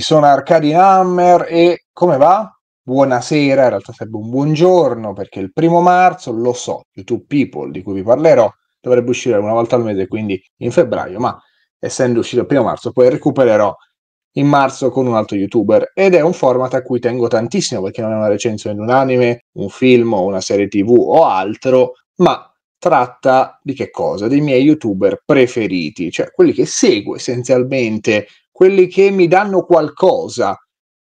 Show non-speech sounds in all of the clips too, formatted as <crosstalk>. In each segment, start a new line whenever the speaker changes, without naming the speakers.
sono Arcadi Hammer e come va? Buonasera, in realtà sarebbe un buongiorno perché il primo marzo, lo so, YouTube People di cui vi parlerò dovrebbe uscire una volta al mese, quindi in febbraio, ma essendo uscito il primo marzo poi recupererò in marzo con un altro youtuber ed è un format a cui tengo tantissimo perché non è una recensione di un anime, un film o una serie tv o altro, ma tratta di che cosa? Dei miei youtuber preferiti, cioè quelli che seguo essenzialmente quelli che mi danno qualcosa.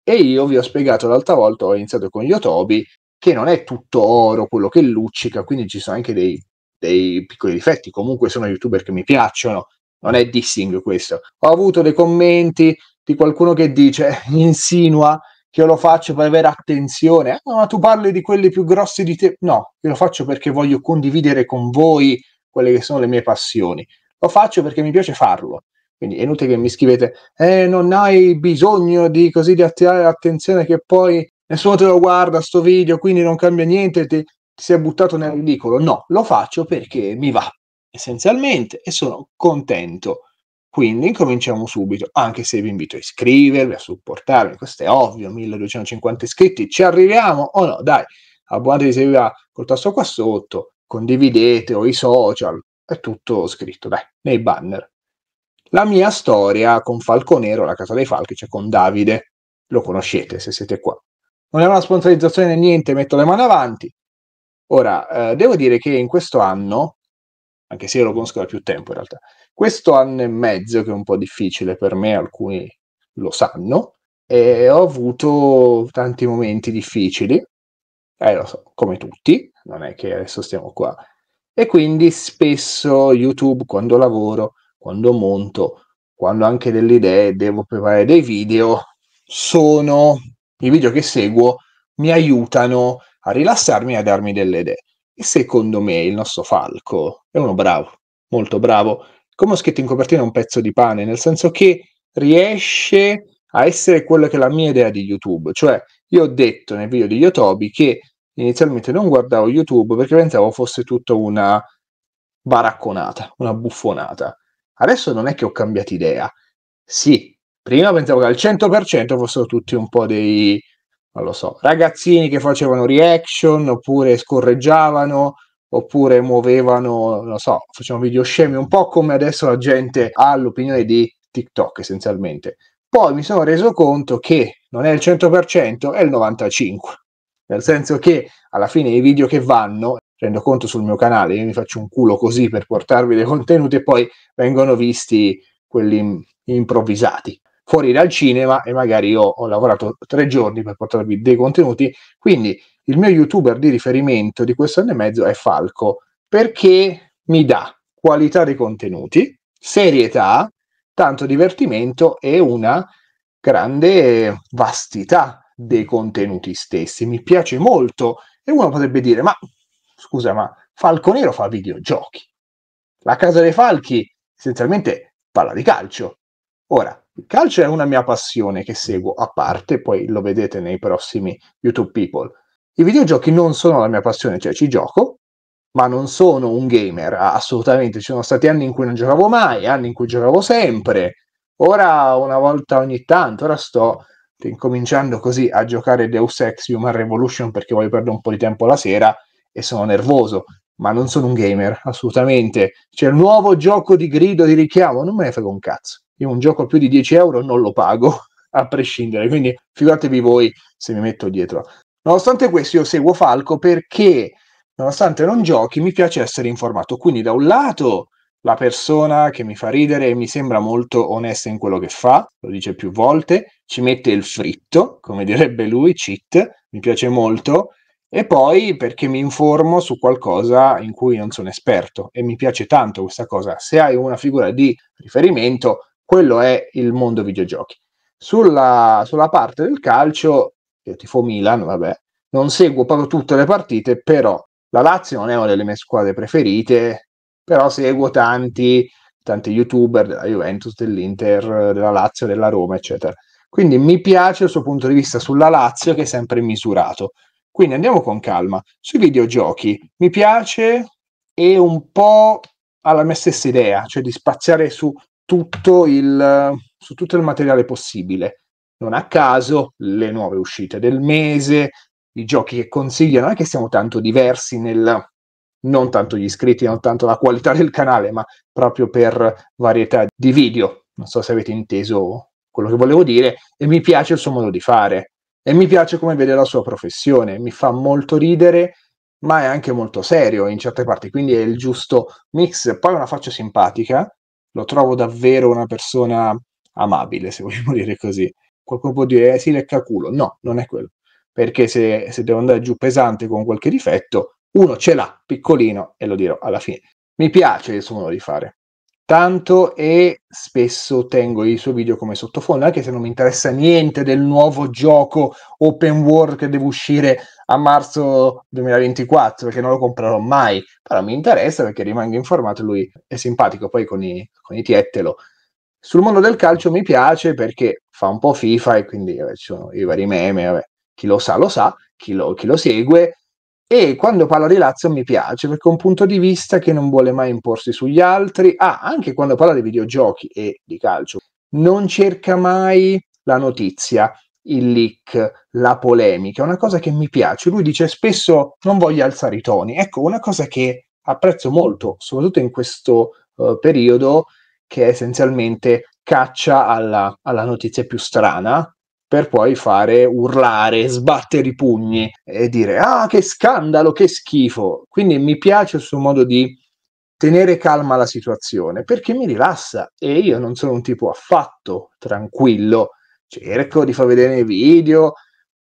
E io vi ho spiegato l'altra volta, ho iniziato con gli otobi, che non è tutto oro quello che luccica, quindi ci sono anche dei, dei piccoli difetti. Comunque sono youtuber che mi piacciono, non è dissing questo. Ho avuto dei commenti di qualcuno che dice, <laughs> insinua che io lo faccio per avere attenzione. No, ah, ma tu parli di quelli più grossi di te. No, io lo faccio perché voglio condividere con voi quelle che sono le mie passioni. Lo faccio perché mi piace farlo. Quindi è inutile che mi scrivete, eh, non hai bisogno di così di attirare l'attenzione che poi nessuno te lo guarda sto video, quindi non cambia niente, ti, ti sei buttato nel ridicolo. No, lo faccio perché mi va essenzialmente e sono contento. Quindi incominciamo subito, anche se vi invito a iscrivervi, a supportarmi, questo è ovvio, 1250 iscritti, ci arriviamo o oh no? Dai, abbonatevi se vi va col tasto qua sotto, condividete o i social, è tutto scritto, dai, nei banner. La mia storia con Falconero, la Casa dei Falchi, cioè con Davide, lo conoscete se siete qua. Non è una sponsorizzazione né niente, metto le mani avanti. Ora, eh, devo dire che in questo anno, anche se io lo conosco da più tempo in realtà, questo anno e mezzo, che è un po' difficile per me, alcuni lo sanno, e eh, ho avuto tanti momenti difficili, eh, lo so, come tutti, non è che adesso stiamo qua. E quindi spesso YouTube, quando lavoro, quando monto, quando anche delle idee, devo preparare dei video, sono i video che seguo mi aiutano a rilassarmi e a darmi delle idee. E secondo me il nostro Falco è uno bravo, molto bravo. Come ho scritto in copertina, è un pezzo di pane, nel senso che riesce a essere quella che è la mia idea di YouTube. Cioè, io ho detto nel video di Yotobi che inizialmente non guardavo YouTube perché pensavo fosse tutta una baracconata, una buffonata. Adesso non è che ho cambiato idea. Sì, prima pensavo che al 100% fossero tutti un po' dei, non lo so, ragazzini che facevano reaction, oppure scorreggiavano, oppure muovevano, non lo so, facevano video scemi, un po' come adesso la gente ha l'opinione di TikTok essenzialmente. Poi mi sono reso conto che non è il 100%, è il 95%, nel senso che alla fine i video che vanno rendo conto sul mio canale, io mi faccio un culo così per portarvi dei contenuti e poi vengono visti quelli improvvisati fuori dal cinema e magari io ho lavorato tre giorni per portarvi dei contenuti, quindi il mio youtuber di riferimento di questo anno e mezzo è Falco, perché mi dà qualità dei contenuti, serietà, tanto divertimento e una grande vastità dei contenuti stessi. Mi piace molto e uno potrebbe dire, ma scusa, ma Falconero fa videogiochi. La Casa dei Falchi essenzialmente parla di calcio. Ora, il calcio è una mia passione che seguo a parte, poi lo vedete nei prossimi YouTube People. I videogiochi non sono la mia passione, cioè ci gioco, ma non sono un gamer, assolutamente. Ci sono stati anni in cui non giocavo mai, anni in cui giocavo sempre. Ora una volta ogni tanto, ora sto incominciando così a giocare Deus Ex Human Revolution perché voglio perdere un po' di tempo la sera e sono nervoso, ma non sono un gamer, assolutamente. C'è il nuovo gioco di grido di richiamo, non me ne frega un cazzo. Io un gioco a più di 10 euro non lo pago, <laughs> a prescindere, quindi figuratevi voi se mi metto dietro. Nonostante questo io seguo Falco perché, nonostante non giochi, mi piace essere informato. Quindi da un lato la persona che mi fa ridere e mi sembra molto onesta in quello che fa, lo dice più volte, ci mette il fritto, come direbbe lui, cheat, mi piace molto, e poi perché mi informo su qualcosa in cui non sono esperto e mi piace tanto questa cosa. Se hai una figura di riferimento, quello è il mondo videogiochi. Sulla, sulla parte del calcio, io tifo Milan, vabbè, non seguo proprio tutte le partite, però la Lazio non è una delle mie squadre preferite, però seguo tanti, tanti youtuber della Juventus, dell'Inter, della Lazio, della Roma, eccetera. Quindi mi piace il suo punto di vista sulla Lazio che è sempre misurato quindi andiamo con calma. Sui videogiochi mi piace e un po' alla mia stessa idea, cioè di spaziare su tutto il, su tutto il materiale possibile. Non a caso le nuove uscite del mese, i giochi che consigliano, non è che siamo tanto diversi nel non tanto gli iscritti, non tanto la qualità del canale, ma proprio per varietà di video. Non so se avete inteso quello che volevo dire e mi piace il suo modo di fare. E mi piace come vede la sua professione, mi fa molto ridere, ma è anche molto serio in certe parti, quindi è il giusto mix. Poi una faccia simpatica, lo trovo davvero una persona amabile, se vogliamo <laughs> dire così. Qualcuno può dire, eh, si lecca culo. No, non è quello. Perché se, se devo andare giù pesante con qualche difetto, uno ce l'ha, piccolino, e lo dirò alla fine. Mi piace il suo modo di fare tanto e spesso tengo i suoi video come sottofondo, anche se non mi interessa niente del nuovo gioco open world che deve uscire a marzo 2024, perché non lo comprerò mai, però mi interessa perché rimango informato, lui è simpatico poi con i, con i tiettelo. Sul mondo del calcio mi piace perché fa un po' FIFA e quindi vabbè, ci sono i vari meme, vabbè. chi lo sa lo sa, chi lo, chi lo segue e quando parla di Lazio mi piace perché è un punto di vista che non vuole mai imporsi sugli altri. Ah, anche quando parla di videogiochi e di calcio, non cerca mai la notizia, il leak, la polemica. È una cosa che mi piace. Lui dice spesso non voglio alzare i toni. Ecco, una cosa che apprezzo molto, soprattutto in questo uh, periodo, che è essenzialmente caccia alla, alla notizia più strana, per poi fare urlare, sbattere i pugni e dire ah che scandalo, che schifo. Quindi mi piace il suo modo di tenere calma la situazione perché mi rilassa e io non sono un tipo affatto tranquillo. Cerco di far vedere i video,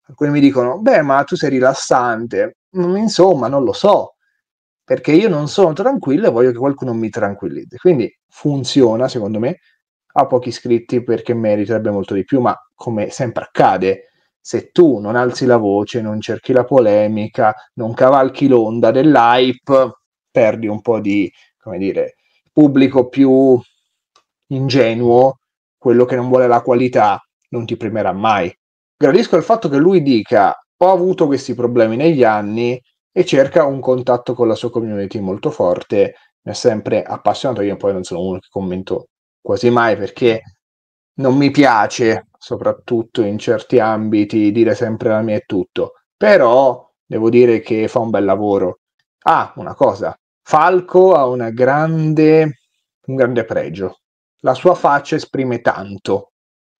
alcuni mi dicono beh ma tu sei rilassante, mm, insomma non lo so perché io non sono tranquillo e voglio che qualcuno mi tranquillizzi. Quindi funziona secondo me, ha pochi iscritti perché meriterebbe molto di più, ma come sempre accade, se tu non alzi la voce, non cerchi la polemica, non cavalchi l'onda dell'hype, perdi un po' di, come dire, pubblico più ingenuo, quello che non vuole la qualità, non ti primerà mai. Gradisco il fatto che lui dica ho avuto questi problemi negli anni e cerca un contatto con la sua community molto forte, mi ha sempre appassionato, io poi non sono uno che commento quasi mai perché non mi piace soprattutto in certi ambiti, dire sempre la mia è tutto, però devo dire che fa un bel lavoro. Ah, una cosa, Falco ha una grande, un grande pregio, la sua faccia esprime tanto,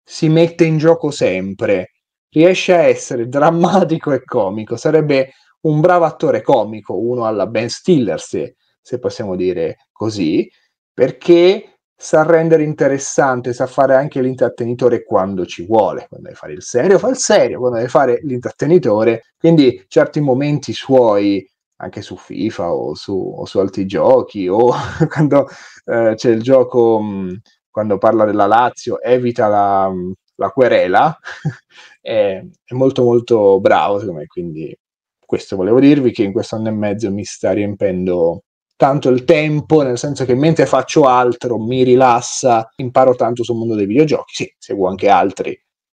si mette in gioco sempre, riesce a essere drammatico e comico, sarebbe un bravo attore comico, uno alla Ben Stiller se, se possiamo dire così, perché sa rendere interessante, sa fare anche l'intrattenitore quando ci vuole, quando deve fare il serio fa il serio, quando deve fare l'intrattenitore, quindi certi momenti suoi anche su FIFA o su, o su altri giochi o <laughs> quando eh, c'è il gioco mh, mm, quando parla della Lazio evita la, mm, la querela <laughs> è, è, molto molto bravo secondo me quindi questo volevo dirvi che in questo anno e mezzo mi sta riempendo tanto il tempo, nel senso che mentre faccio altro mi rilassa, imparo tanto sul mondo dei videogiochi, sì, seguo anche altri,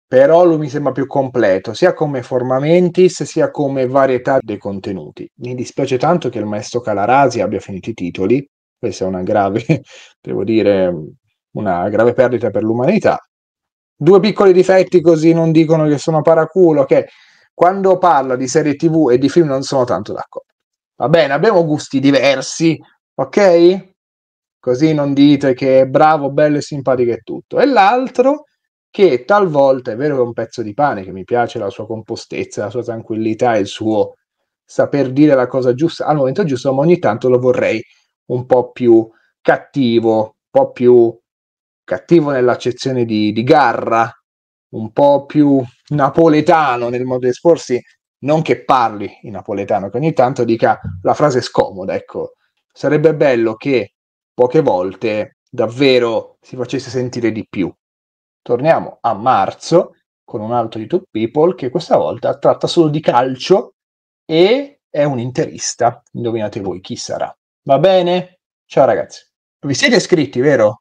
però lui mi sembra più completo, sia come forma mentis, sia come varietà dei contenuti. Mi dispiace tanto che il maestro Calarasi abbia finito i titoli, questa è una grave, <laughs> devo dire, una grave perdita per l'umanità. Due piccoli difetti così non dicono che sono paraculo, che quando parla di serie tv e di film non sono tanto d'accordo Va bene, abbiamo gusti diversi, ok? Così non dite che è bravo, bello e simpatico e tutto. E l'altro che talvolta è vero che è un pezzo di pane, che mi piace la sua compostezza, la sua tranquillità, il suo saper dire la cosa giusta al momento giusto, ma ogni tanto lo vorrei un po' più cattivo, un po' più cattivo nell'accezione di, di garra, un po' più napoletano nel modo di esporsi non che parli in napoletano, che ogni tanto dica la frase scomoda, ecco. Sarebbe bello che poche volte davvero si facesse sentire di più. Torniamo a marzo con un altro YouTube People che questa volta tratta solo di calcio e è un interista. Indovinate voi chi sarà. Va bene? Ciao ragazzi. Vi siete iscritti, vero?